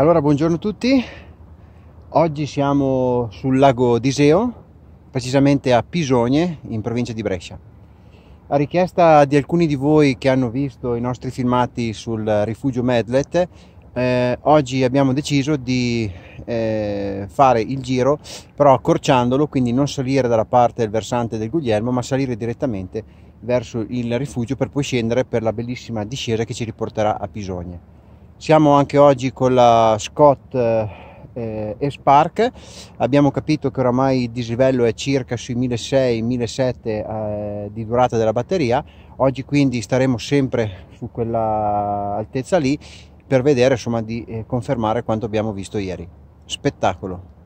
Allora, buongiorno a tutti. Oggi siamo sul lago d'Iseo, precisamente a Pisogne, in provincia di Brescia. A richiesta di alcuni di voi che hanno visto i nostri filmati sul rifugio Medlet, eh, oggi abbiamo deciso di eh, fare il giro, però accorciandolo, quindi non salire dalla parte del versante del Guglielmo, ma salire direttamente verso il rifugio per poi scendere per la bellissima discesa che ci riporterà a Pisogne. Siamo anche oggi con la Scott eh, eh e Spark, abbiamo capito che oramai il dislivello è circa sui 1600-1700 eh, di durata della batteria, oggi quindi staremo sempre su quella altezza lì per vedere insomma di eh, confermare quanto abbiamo visto ieri. Spettacolo!